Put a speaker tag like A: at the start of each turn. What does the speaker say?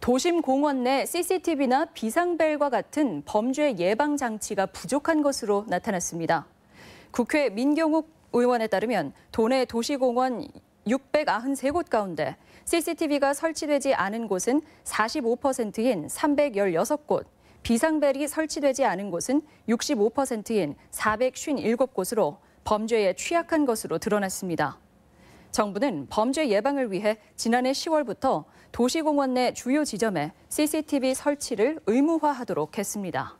A: 도심 공원 내 CCTV나 비상벨과 같은 범죄 예방 장치가 부족한 것으로 나타났습니다. 국회 민경욱 의원에 따르면 도내 도시공원 693곳 가운데 CCTV가 설치되지 않은 곳은 45%인 316곳, 비상벨이 설치되지 않은 곳은 65%인 457곳으로 범죄에 취약한 것으로 드러났습니다. 정부는 범죄 예방을 위해 지난해 10월부터 도시공원 내 주요 지점에 CCTV 설치를 의무화하도록 했습니다.